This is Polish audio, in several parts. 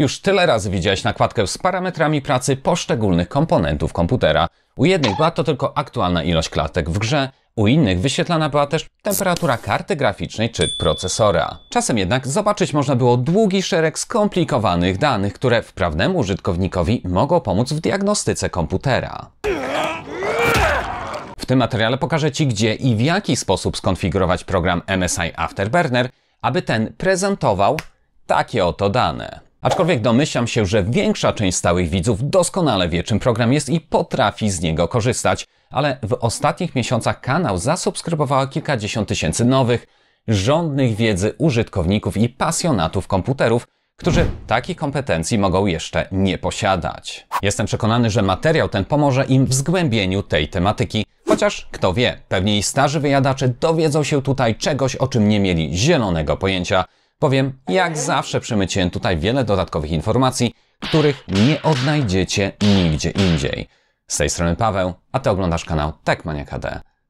Już tyle razy widziałeś nakładkę z parametrami pracy poszczególnych komponentów komputera. U jednych była to tylko aktualna ilość klatek w grze, u innych wyświetlana była też temperatura karty graficznej czy procesora. Czasem jednak zobaczyć można było długi szereg skomplikowanych danych, które wprawnemu użytkownikowi mogą pomóc w diagnostyce komputera. W tym materiale pokażę Ci gdzie i w jaki sposób skonfigurować program MSI Afterburner, aby ten prezentował takie oto dane. Aczkolwiek domyślam się, że większa część stałych widzów doskonale wie, czym program jest i potrafi z niego korzystać, ale w ostatnich miesiącach kanał zasubskrybowała kilkadziesiąt tysięcy nowych, żądnych wiedzy użytkowników i pasjonatów komputerów, którzy takich kompetencji mogą jeszcze nie posiadać. Jestem przekonany, że materiał ten pomoże im w zgłębieniu tej tematyki, chociaż kto wie, pewnie i starzy wyjadacze dowiedzą się tutaj czegoś, o czym nie mieli zielonego pojęcia – Powiem, jak zawsze przy tutaj wiele dodatkowych informacji, których nie odnajdziecie nigdzie indziej. Z tej strony Paweł, a Ty oglądasz kanał Techmania KD.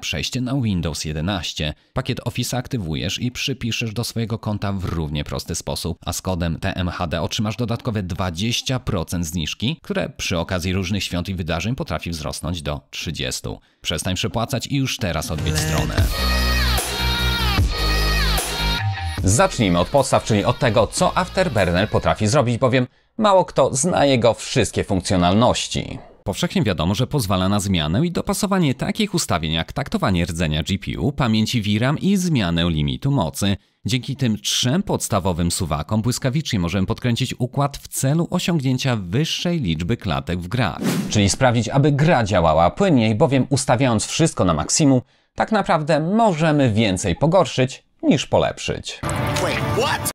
przejście na Windows 11. Pakiet Office aktywujesz i przypiszesz do swojego konta w równie prosty sposób, a z kodem TMHD otrzymasz dodatkowe 20% zniżki, które przy okazji różnych świąt i wydarzeń potrafi wzrosnąć do 30%. Przestań przepłacać i już teraz odwiedź stronę. Zacznijmy od podstaw, czyli od tego, co Afterburner potrafi zrobić, bowiem mało kto zna jego wszystkie funkcjonalności. Powszechnie wiadomo, że pozwala na zmianę i dopasowanie takich ustawień jak taktowanie rdzenia GPU, pamięci VRAM i zmianę limitu mocy. Dzięki tym trzem podstawowym suwakom błyskawicznie możemy podkręcić układ w celu osiągnięcia wyższej liczby klatek w grach. Czyli sprawdzić, aby gra działała płynniej, bowiem ustawiając wszystko na maksimum, tak naprawdę możemy więcej pogorszyć niż polepszyć.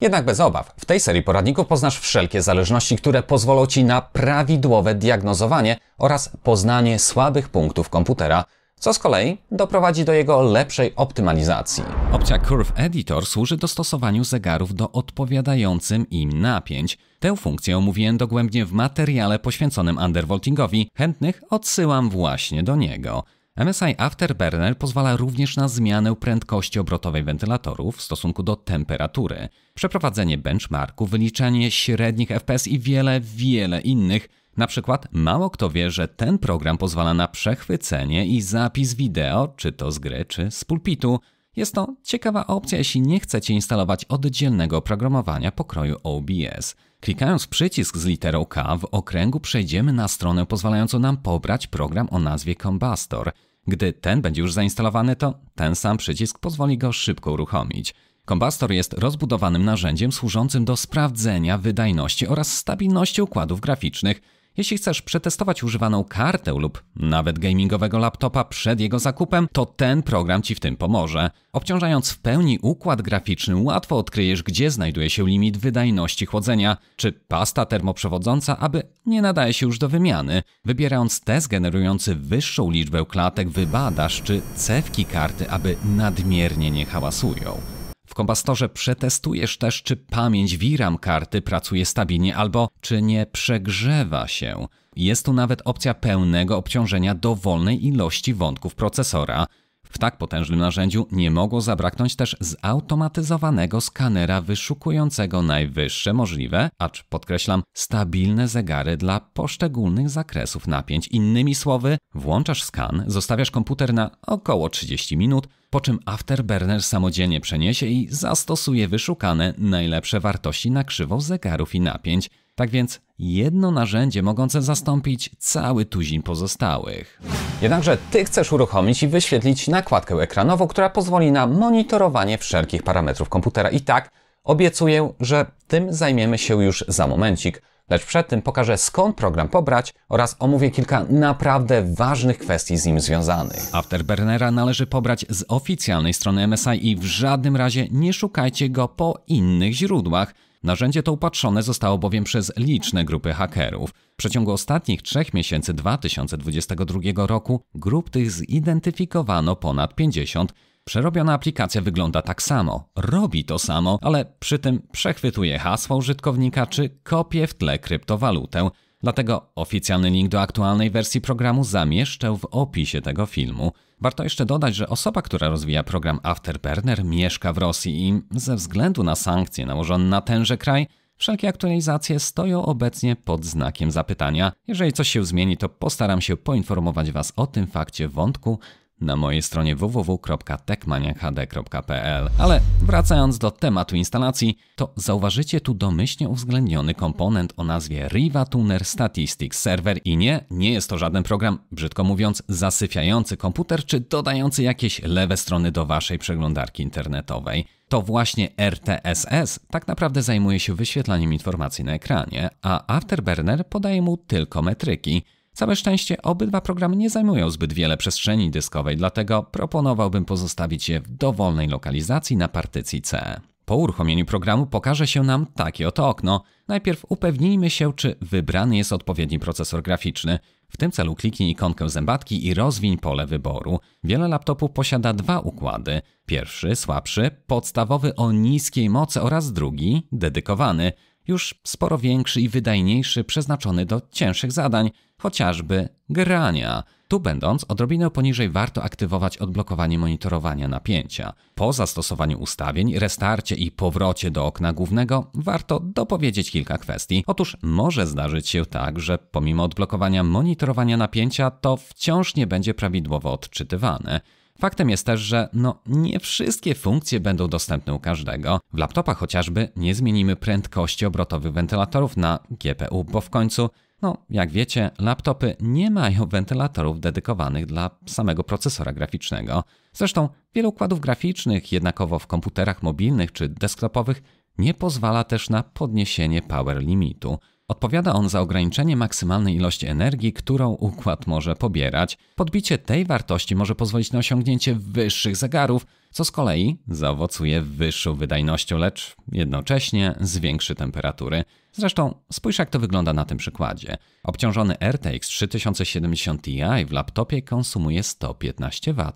Jednak bez obaw. W tej serii poradników poznasz wszelkie zależności, które pozwolą Ci na prawidłowe diagnozowanie oraz poznanie słabych punktów komputera, co z kolei doprowadzi do jego lepszej optymalizacji. Opcja Curve Editor służy dostosowaniu zegarów do odpowiadającym im napięć. Tę funkcję omówiłem dogłębnie w materiale poświęconym undervoltingowi, chętnych odsyłam właśnie do niego. MSI Afterburner pozwala również na zmianę prędkości obrotowej wentylatorów w stosunku do temperatury, przeprowadzenie benchmarku, wyliczanie średnich FPS i wiele, wiele innych. Na przykład mało kto wie, że ten program pozwala na przechwycenie i zapis wideo, czy to z gry, czy z pulpitu. Jest to ciekawa opcja, jeśli nie chcecie instalować oddzielnego oprogramowania pokroju OBS. Klikając przycisk z literą K w okręgu przejdziemy na stronę pozwalającą nam pobrać program o nazwie Combustor. Gdy ten będzie już zainstalowany, to ten sam przycisk pozwoli go szybko uruchomić. Kombastor jest rozbudowanym narzędziem służącym do sprawdzenia wydajności oraz stabilności układów graficznych, jeśli chcesz przetestować używaną kartę lub nawet gamingowego laptopa przed jego zakupem, to ten program Ci w tym pomoże. Obciążając w pełni układ graficzny, łatwo odkryjesz, gdzie znajduje się limit wydajności chłodzenia, czy pasta termoprzewodząca, aby nie nadaje się już do wymiany. Wybierając test generujący wyższą liczbę klatek, wybadasz, czy cewki karty, aby nadmiernie nie hałasują. W kompastorze przetestujesz też, czy pamięć VRAM karty pracuje stabilnie albo czy nie przegrzewa się. Jest tu nawet opcja pełnego obciążenia dowolnej ilości wątków procesora – w tak potężnym narzędziu nie mogło zabraknąć też zautomatyzowanego skanera wyszukującego najwyższe możliwe, acz podkreślam, stabilne zegary dla poszczególnych zakresów napięć. Innymi słowy, włączasz skan, zostawiasz komputer na około 30 minut, po czym Afterburner samodzielnie przeniesie i zastosuje wyszukane najlepsze wartości na krzywą zegarów i napięć. Tak więc jedno narzędzie mogące zastąpić cały tuzin pozostałych. Jednakże Ty chcesz uruchomić i wyświetlić nakładkę ekranową, która pozwoli na monitorowanie wszelkich parametrów komputera. I tak, obiecuję, że tym zajmiemy się już za momencik. Lecz przed tym pokażę skąd program pobrać oraz omówię kilka naprawdę ważnych kwestii z nim związanych. Afterburnera należy pobrać z oficjalnej strony MSI i w żadnym razie nie szukajcie go po innych źródłach, Narzędzie to upatrzone zostało bowiem przez liczne grupy hakerów. W przeciągu ostatnich trzech miesięcy 2022 roku grup tych zidentyfikowano ponad 50. Przerobiona aplikacja wygląda tak samo, robi to samo, ale przy tym przechwytuje hasła użytkownika czy kopie w tle kryptowalutę. Dlatego oficjalny link do aktualnej wersji programu zamieszczę w opisie tego filmu. Warto jeszcze dodać, że osoba, która rozwija program Afterburner mieszka w Rosji i ze względu na sankcje nałożone na tenże kraj, wszelkie aktualizacje stoją obecnie pod znakiem zapytania. Jeżeli coś się zmieni, to postaram się poinformować Was o tym fakcie wątku na mojej stronie www.tekmaniahd.pl. Ale wracając do tematu instalacji, to zauważycie tu domyślnie uwzględniony komponent o nazwie Riva Tuner Statistics Server i nie, nie jest to żaden program, brzydko mówiąc, zasypiający komputer czy dodający jakieś lewe strony do waszej przeglądarki internetowej. To właśnie RTSS tak naprawdę zajmuje się wyświetlaniem informacji na ekranie, a Afterburner podaje mu tylko metryki – Całe szczęście obydwa programy nie zajmują zbyt wiele przestrzeni dyskowej, dlatego proponowałbym pozostawić je w dowolnej lokalizacji na partycji C. Po uruchomieniu programu pokaże się nam takie oto okno. Najpierw upewnijmy się, czy wybrany jest odpowiedni procesor graficzny. W tym celu kliknij ikonkę zębatki i rozwiń pole wyboru. Wiele laptopów posiada dwa układy. Pierwszy, słabszy, podstawowy o niskiej mocy oraz drugi, dedykowany już sporo większy i wydajniejszy, przeznaczony do cięższych zadań, chociażby grania. Tu będąc, odrobinę poniżej warto aktywować odblokowanie monitorowania napięcia. Po zastosowaniu ustawień, restarcie i powrocie do okna głównego warto dopowiedzieć kilka kwestii. Otóż może zdarzyć się tak, że pomimo odblokowania monitorowania napięcia to wciąż nie będzie prawidłowo odczytywane. Faktem jest też, że no nie wszystkie funkcje będą dostępne u każdego. W laptopach chociażby nie zmienimy prędkości obrotowych wentylatorów na GPU, bo w końcu no, jak wiecie, laptopy nie mają wentylatorów dedykowanych dla samego procesora graficznego. Zresztą wiele układów graficznych, jednakowo w komputerach mobilnych czy desktopowych, nie pozwala też na podniesienie power limitu. Odpowiada on za ograniczenie maksymalnej ilości energii, którą układ może pobierać. Podbicie tej wartości może pozwolić na osiągnięcie wyższych zegarów, co z kolei zaowocuje wyższą wydajnością, lecz jednocześnie zwiększy temperatury. Zresztą spójrz jak to wygląda na tym przykładzie. Obciążony RTX 3070 Ti w laptopie konsumuje 115 W,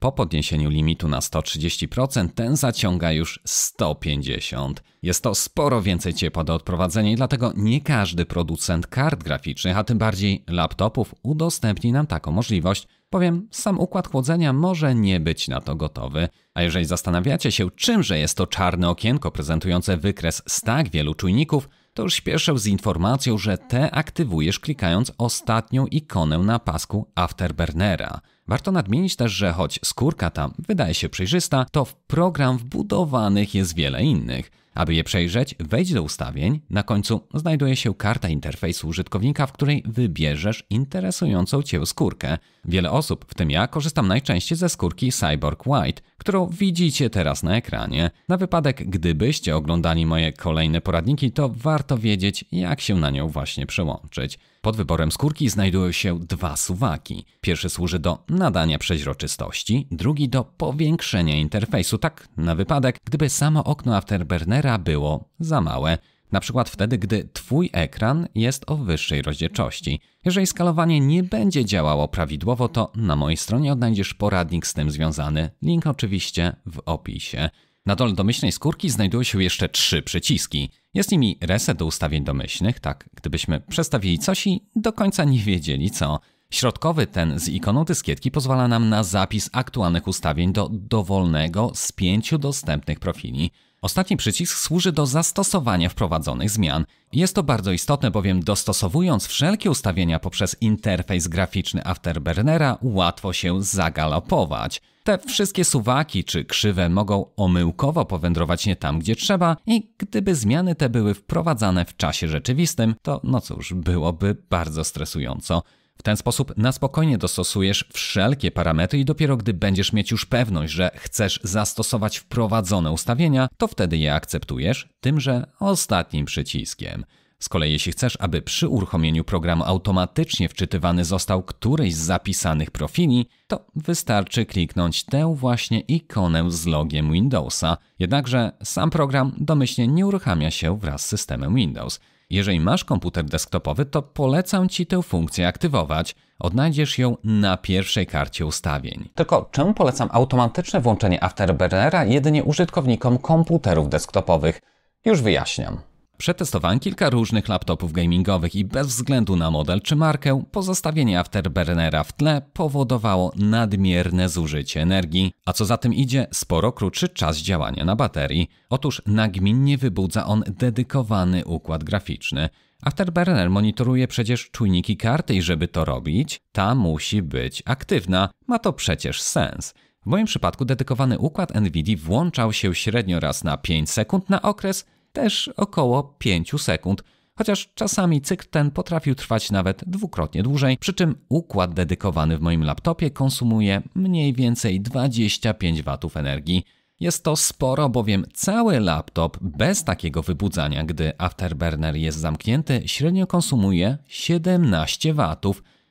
po podniesieniu limitu na 130% ten zaciąga już 150. Jest to sporo więcej ciepła do odprowadzenia i dlatego nie każdy producent kart graficznych, a tym bardziej laptopów udostępni nam taką możliwość. Powiem, sam układ chłodzenia może nie być na to gotowy. A jeżeli zastanawiacie się, czymże jest to czarne okienko prezentujące wykres z tak wielu czujników, to już śpieszę z informacją, że te aktywujesz klikając ostatnią ikonę na pasku Afterburnera. Warto nadmienić też, że choć skórka ta wydaje się przejrzysta, to w program wbudowanych jest wiele innych. Aby je przejrzeć, wejdź do ustawień. Na końcu znajduje się karta interfejsu użytkownika, w której wybierzesz interesującą Cię skórkę. Wiele osób, w tym ja, korzystam najczęściej ze skórki Cyborg White, którą widzicie teraz na ekranie. Na wypadek, gdybyście oglądali moje kolejne poradniki, to warto wiedzieć, jak się na nią właśnie przełączyć. Pod wyborem skórki znajdują się dwa suwaki. Pierwszy służy do nadania przeźroczystości, drugi do powiększenia interfejsu, tak na wypadek, gdyby samo okno afterburnera było za małe. Na przykład wtedy, gdy Twój ekran jest o wyższej rozdzielczości. Jeżeli skalowanie nie będzie działało prawidłowo, to na mojej stronie odnajdziesz poradnik z tym związany. Link oczywiście w opisie. Na dole domyślnej skórki znajdują się jeszcze trzy przyciski. Jest nimi reset do ustawień domyślnych, tak gdybyśmy przestawili coś i do końca nie wiedzieli co. Środkowy ten z ikoną dyskietki pozwala nam na zapis aktualnych ustawień do dowolnego z pięciu dostępnych profili. Ostatni przycisk służy do zastosowania wprowadzonych zmian. Jest to bardzo istotne, bowiem dostosowując wszelkie ustawienia poprzez interfejs graficzny Afterburnera łatwo się zagalopować. Te wszystkie suwaki czy krzywe mogą omyłkowo powędrować nie tam, gdzie trzeba i gdyby zmiany te były wprowadzane w czasie rzeczywistym, to no cóż, byłoby bardzo stresująco. W ten sposób na spokojnie dostosujesz wszelkie parametry i dopiero gdy będziesz mieć już pewność, że chcesz zastosować wprowadzone ustawienia, to wtedy je akceptujesz tymże ostatnim przyciskiem. Z kolei jeśli chcesz, aby przy uruchomieniu programu automatycznie wczytywany został któryś z zapisanych profili, to wystarczy kliknąć tę właśnie ikonę z logiem Windowsa. Jednakże sam program domyślnie nie uruchamia się wraz z systemem Windows. Jeżeli masz komputer desktopowy, to polecam Ci tę funkcję aktywować. Odnajdziesz ją na pierwszej karcie ustawień. Tylko czemu polecam automatyczne włączenie Afterburnera jedynie użytkownikom komputerów desktopowych? Już wyjaśniam. Przetestowałem kilka różnych laptopów gamingowych i bez względu na model czy markę, pozostawienie afterburnera w tle powodowało nadmierne zużycie energii, a co za tym idzie, sporo krótszy czas działania na baterii. Otóż nagminnie wybudza on dedykowany układ graficzny. Afterburner monitoruje przecież czujniki karty i żeby to robić, ta musi być aktywna. Ma to przecież sens. W moim przypadku dedykowany układ NVIDII włączał się średnio raz na 5 sekund na okres też około 5 sekund, chociaż czasami cykl ten potrafił trwać nawet dwukrotnie dłużej, przy czym układ dedykowany w moim laptopie konsumuje mniej więcej 25 W energii. Jest to sporo, bowiem cały laptop bez takiego wybudzania, gdy afterburner jest zamknięty, średnio konsumuje 17 W.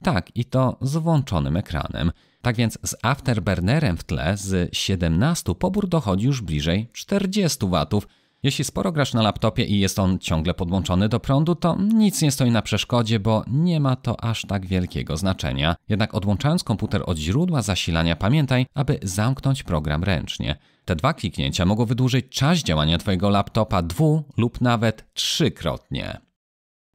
Tak, i to z włączonym ekranem. Tak więc z afterburnerem w tle z 17 pobór dochodzi już bliżej 40 W, jeśli sporo grasz na laptopie i jest on ciągle podłączony do prądu, to nic nie stoi na przeszkodzie, bo nie ma to aż tak wielkiego znaczenia. Jednak odłączając komputer od źródła zasilania, pamiętaj, aby zamknąć program ręcznie. Te dwa kliknięcia mogą wydłużyć czas działania Twojego laptopa dwu lub nawet trzykrotnie.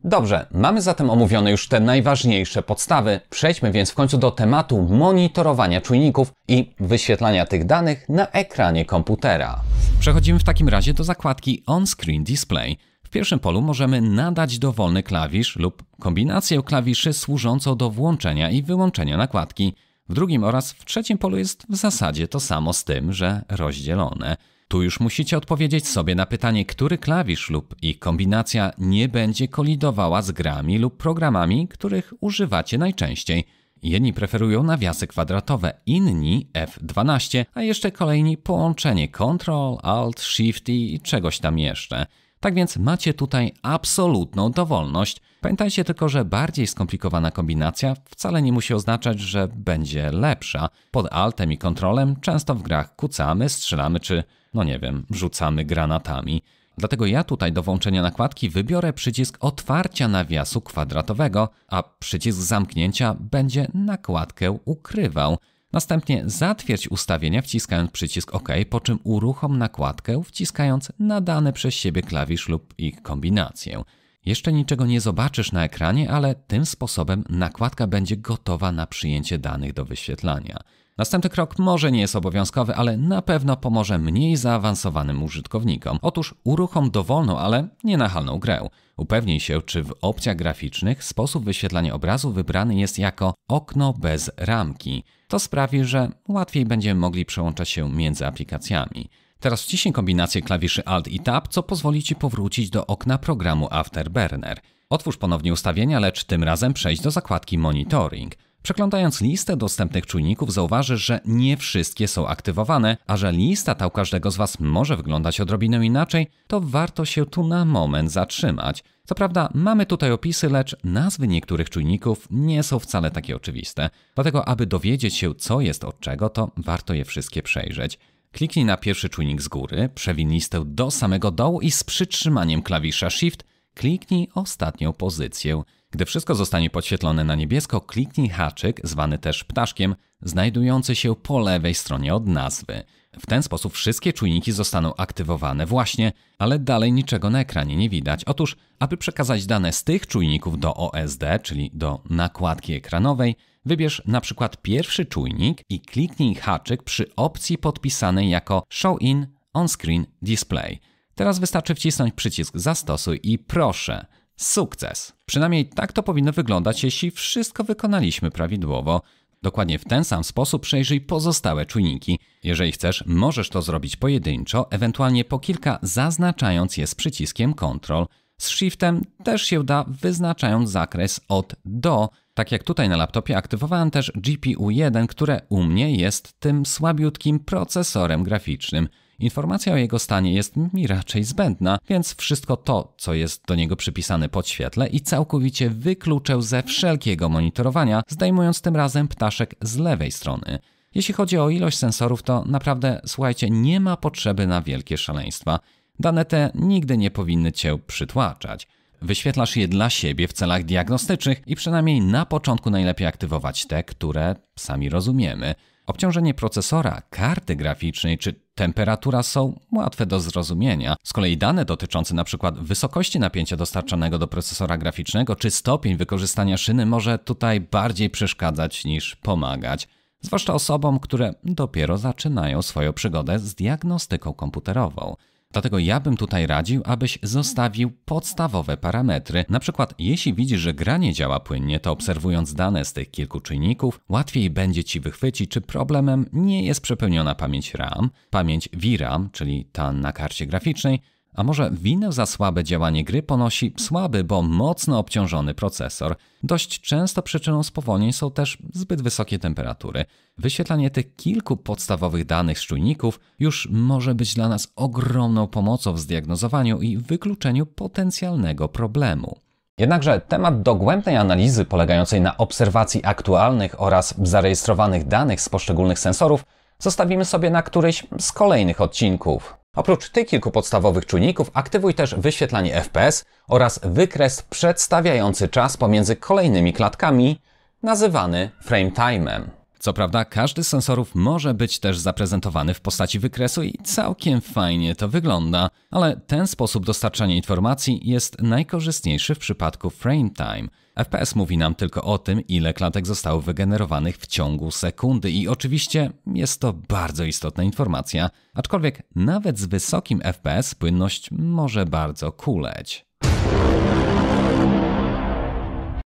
Dobrze, mamy zatem omówione już te najważniejsze podstawy. Przejdźmy więc w końcu do tematu monitorowania czujników i wyświetlania tych danych na ekranie komputera. Przechodzimy w takim razie do zakładki On-Screen Display. W pierwszym polu możemy nadać dowolny klawisz lub kombinację klawiszy służącą do włączenia i wyłączenia nakładki. W drugim oraz w trzecim polu jest w zasadzie to samo z tym, że rozdzielone. Tu już musicie odpowiedzieć sobie na pytanie, który klawisz lub ich kombinacja nie będzie kolidowała z grami lub programami, których używacie najczęściej. Jedni preferują nawiasy kwadratowe, inni F12, a jeszcze kolejni połączenie Ctrl, Alt, Shift i czegoś tam jeszcze. Tak więc macie tutaj absolutną dowolność. Pamiętajcie tylko, że bardziej skomplikowana kombinacja wcale nie musi oznaczać, że będzie lepsza. Pod altem i kontrolem często w grach kucamy, strzelamy czy no nie wiem, rzucamy granatami. Dlatego ja tutaj do włączenia nakładki wybiorę przycisk otwarcia nawiasu kwadratowego, a przycisk zamknięcia będzie nakładkę ukrywał. Następnie zatwierdź ustawienia wciskając przycisk OK, po czym uruchom nakładkę wciskając nadany przez siebie klawisz lub ich kombinację. Jeszcze niczego nie zobaczysz na ekranie, ale tym sposobem nakładka będzie gotowa na przyjęcie danych do wyświetlania. Następny krok może nie jest obowiązkowy, ale na pewno pomoże mniej zaawansowanym użytkownikom. Otóż uruchom dowolną, ale nienachalną grę. Upewnij się, czy w opcjach graficznych sposób wyświetlania obrazu wybrany jest jako okno bez ramki. To sprawi, że łatwiej będziemy mogli przełączać się między aplikacjami. Teraz wciśnij kombinację klawiszy Alt i Tab, co pozwoli Ci powrócić do okna programu Afterburner. Otwórz ponownie ustawienia, lecz tym razem przejdź do zakładki Monitoring. Przeglądając listę dostępnych czujników zauważysz, że nie wszystkie są aktywowane, a że lista ta u każdego z Was może wyglądać odrobinę inaczej, to warto się tu na moment zatrzymać. Co prawda mamy tutaj opisy, lecz nazwy niektórych czujników nie są wcale takie oczywiste. Dlatego aby dowiedzieć się co jest od czego, to warto je wszystkie przejrzeć. Kliknij na pierwszy czujnik z góry, przewin listę do samego dołu i z przytrzymaniem klawisza Shift kliknij ostatnią pozycję. Gdy wszystko zostanie podświetlone na niebiesko, kliknij haczyk, zwany też ptaszkiem, znajdujący się po lewej stronie od nazwy. W ten sposób wszystkie czujniki zostaną aktywowane właśnie, ale dalej niczego na ekranie nie widać. Otóż, aby przekazać dane z tych czujników do OSD, czyli do nakładki ekranowej, wybierz na przykład pierwszy czujnik i kliknij haczyk przy opcji podpisanej jako Show in On Screen Display. Teraz wystarczy wcisnąć przycisk Zastosuj i proszę – sukces. Przynajmniej tak to powinno wyglądać, jeśli wszystko wykonaliśmy prawidłowo. Dokładnie w ten sam sposób przejrzyj pozostałe czujniki. Jeżeli chcesz, możesz to zrobić pojedynczo, ewentualnie po kilka, zaznaczając je z przyciskiem Ctrl. Z Shiftem też się da, wyznaczając zakres od do. Tak jak tutaj na laptopie aktywowałem też GPU 1, które u mnie jest tym słabiutkim procesorem graficznym – Informacja o jego stanie jest mi raczej zbędna, więc wszystko to, co jest do niego przypisane podświetle i całkowicie wykluczę ze wszelkiego monitorowania, zdejmując tym razem ptaszek z lewej strony. Jeśli chodzi o ilość sensorów, to naprawdę, słuchajcie, nie ma potrzeby na wielkie szaleństwa. Dane te nigdy nie powinny cię przytłaczać. Wyświetlasz je dla siebie w celach diagnostycznych i przynajmniej na początku najlepiej aktywować te, które sami rozumiemy. Obciążenie procesora, karty graficznej czy temperatura są łatwe do zrozumienia. Z kolei dane dotyczące np. wysokości napięcia dostarczanego do procesora graficznego czy stopień wykorzystania szyny może tutaj bardziej przeszkadzać niż pomagać. Zwłaszcza osobom, które dopiero zaczynają swoją przygodę z diagnostyką komputerową. Dlatego ja bym tutaj radził, abyś zostawił podstawowe parametry. Na przykład, jeśli widzisz, że gra nie działa płynnie, to obserwując dane z tych kilku czynników, łatwiej będzie ci wychwycić, czy problemem nie jest przepełniona pamięć RAM, pamięć VRAM, czyli ta na karcie graficznej, a może winę za słabe działanie gry ponosi słaby, bo mocno obciążony procesor. Dość często przyczyną spowolnień są też zbyt wysokie temperatury. Wyświetlanie tych kilku podstawowych danych z czujników już może być dla nas ogromną pomocą w zdiagnozowaniu i wykluczeniu potencjalnego problemu. Jednakże temat dogłębnej analizy polegającej na obserwacji aktualnych oraz zarejestrowanych danych z poszczególnych sensorów zostawimy sobie na któryś z kolejnych odcinków. Oprócz tych kilku podstawowych czujników aktywuj też wyświetlanie FPS oraz wykres przedstawiający czas pomiędzy kolejnymi klatkami, nazywany frame time'em. Co prawda każdy z sensorów może być też zaprezentowany w postaci wykresu i całkiem fajnie to wygląda, ale ten sposób dostarczania informacji jest najkorzystniejszy w przypadku frame time – FPS mówi nam tylko o tym, ile klatek zostało wygenerowanych w ciągu sekundy i oczywiście jest to bardzo istotna informacja, aczkolwiek nawet z wysokim FPS płynność może bardzo kuleć.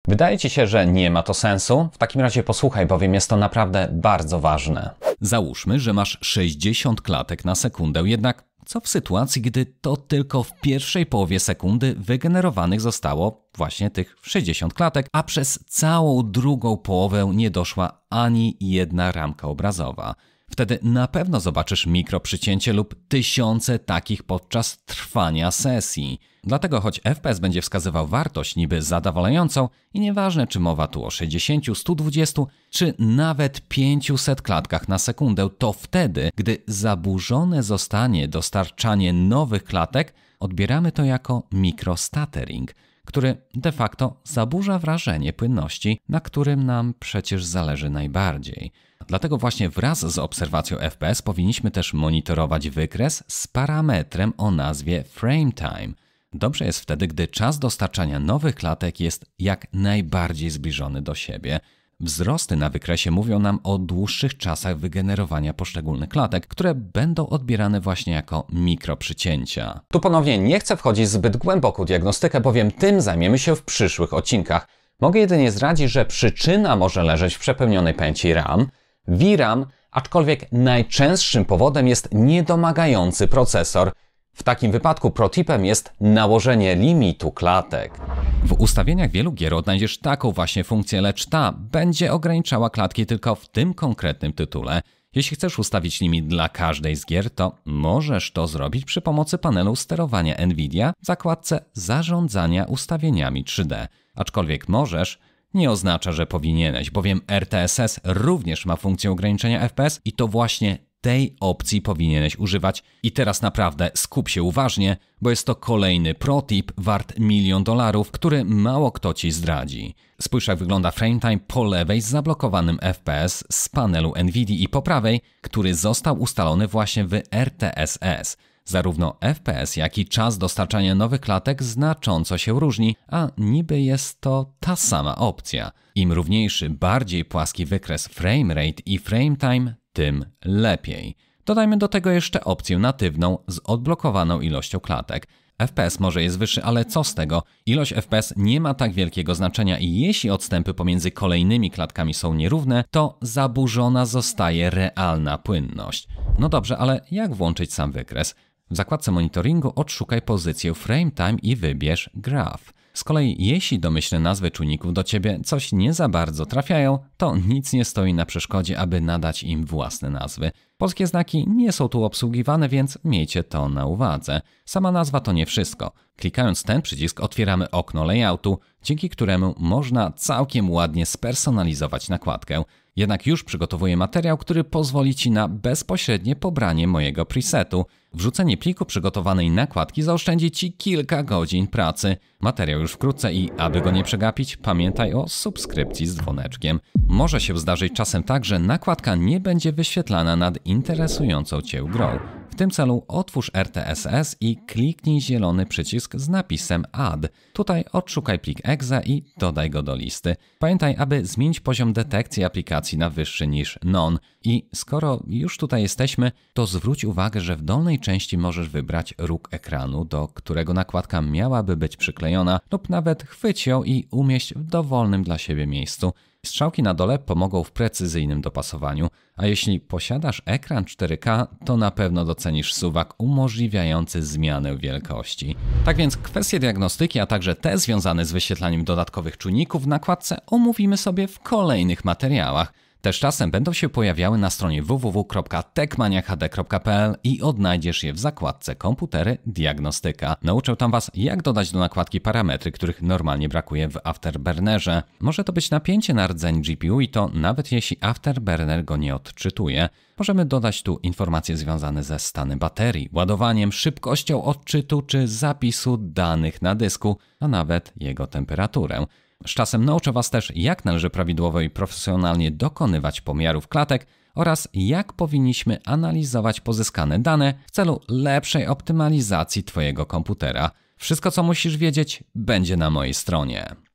Wydaje ci się, że nie ma to sensu? W takim razie posłuchaj, bowiem jest to naprawdę bardzo ważne. Załóżmy, że masz 60 klatek na sekundę, jednak co w sytuacji, gdy to tylko w pierwszej połowie sekundy wygenerowanych zostało właśnie tych 60 klatek, a przez całą drugą połowę nie doszła ani jedna ramka obrazowa. Wtedy na pewno zobaczysz mikroprzycięcie lub tysiące takich podczas trwania sesji. Dlatego choć FPS będzie wskazywał wartość niby zadowalającą i nieważne czy mowa tu o 60, 120 czy nawet 500 klatkach na sekundę, to wtedy, gdy zaburzone zostanie dostarczanie nowych klatek, odbieramy to jako mikrostatering – który de facto zaburza wrażenie płynności, na którym nam przecież zależy najbardziej. Dlatego właśnie wraz z obserwacją FPS powinniśmy też monitorować wykres z parametrem o nazwie frame time. Dobrze jest wtedy, gdy czas dostarczania nowych klatek jest jak najbardziej zbliżony do siebie. Wzrosty na wykresie mówią nam o dłuższych czasach wygenerowania poszczególnych klatek, które będą odbierane właśnie jako mikroprzycięcia. Tu ponownie nie chcę wchodzić zbyt głęboko w diagnostykę, bowiem tym zajmiemy się w przyszłych odcinkach. Mogę jedynie zdradzić, że przyczyna może leżeć w przepełnionej pęci RAM, VRAM, aczkolwiek najczęstszym powodem jest niedomagający procesor – w takim wypadku protipem jest nałożenie limitu klatek. W ustawieniach wielu gier odnajdziesz taką właśnie funkcję, lecz ta będzie ograniczała klatki tylko w tym konkretnym tytule. Jeśli chcesz ustawić limit dla każdej z gier, to możesz to zrobić przy pomocy panelu sterowania NVIDIA w zakładce Zarządzania ustawieniami 3D. Aczkolwiek możesz, nie oznacza, że powinieneś, bowiem RTSS również ma funkcję ograniczenia FPS i to właśnie tej opcji powinieneś używać. I teraz naprawdę skup się uważnie, bo jest to kolejny protip wart milion dolarów, który mało kto ci zdradzi. Spójrz jak wygląda frame time po lewej z zablokowanym FPS z panelu NVIDIA i po prawej, który został ustalony właśnie w RTSS. Zarówno FPS, jak i czas dostarczania nowych klatek znacząco się różni, a niby jest to ta sama opcja. Im równiejszy, bardziej płaski wykres framerate i frame time tym lepiej. Dodajmy do tego jeszcze opcję natywną z odblokowaną ilością klatek. FPS może jest wyższy, ale co z tego? Ilość FPS nie ma tak wielkiego znaczenia i jeśli odstępy pomiędzy kolejnymi klatkami są nierówne, to zaburzona zostaje realna płynność. No dobrze, ale jak włączyć sam wykres? W zakładce monitoringu odszukaj pozycję Frame Time i wybierz Graph. Z kolei jeśli domyślne nazwy czujników do Ciebie coś nie za bardzo trafiają, to nic nie stoi na przeszkodzie, aby nadać im własne nazwy. Polskie znaki nie są tu obsługiwane, więc miejcie to na uwadze. Sama nazwa to nie wszystko. Klikając ten przycisk otwieramy okno layoutu, dzięki któremu można całkiem ładnie spersonalizować nakładkę. Jednak już przygotowuję materiał, który pozwoli Ci na bezpośrednie pobranie mojego presetu. Wrzucenie pliku przygotowanej nakładki zaoszczędzi Ci kilka godzin pracy. Materiał już wkrótce i aby go nie przegapić, pamiętaj o subskrypcji z dzwoneczkiem. Może się zdarzyć czasem tak, że nakładka nie będzie wyświetlana nad interesującą Cię grą. W tym celu otwórz RTSS i kliknij zielony przycisk z napisem Add. Tutaj odszukaj plik EXE i dodaj go do listy. Pamiętaj, aby zmienić poziom detekcji aplikacji na wyższy niż NON. I skoro już tutaj jesteśmy, to zwróć uwagę, że w dolnej części możesz wybrać róg ekranu, do którego nakładka miałaby być przyklejona, lub nawet chwyć ją i umieść w dowolnym dla siebie miejscu. Strzałki na dole pomogą w precyzyjnym dopasowaniu, a jeśli posiadasz ekran 4K, to na pewno docenisz suwak umożliwiający zmianę wielkości. Tak więc kwestie diagnostyki, a także te związane z wyświetlaniem dodatkowych czujników w nakładce omówimy sobie w kolejnych materiałach. Też czasem będą się pojawiały na stronie www.tekmaniahd.pl i odnajdziesz je w zakładce Komputery Diagnostyka. Nauczę tam Was, jak dodać do nakładki parametry, których normalnie brakuje w Afterburnerze. Może to być napięcie na rdzeń GPU i to nawet jeśli Afterburner go nie odczytuje. Możemy dodać tu informacje związane ze stanem baterii, ładowaniem, szybkością odczytu czy zapisu danych na dysku, a nawet jego temperaturę. Z czasem nauczę Was też, jak należy prawidłowo i profesjonalnie dokonywać pomiarów klatek oraz jak powinniśmy analizować pozyskane dane w celu lepszej optymalizacji Twojego komputera. Wszystko, co musisz wiedzieć, będzie na mojej stronie.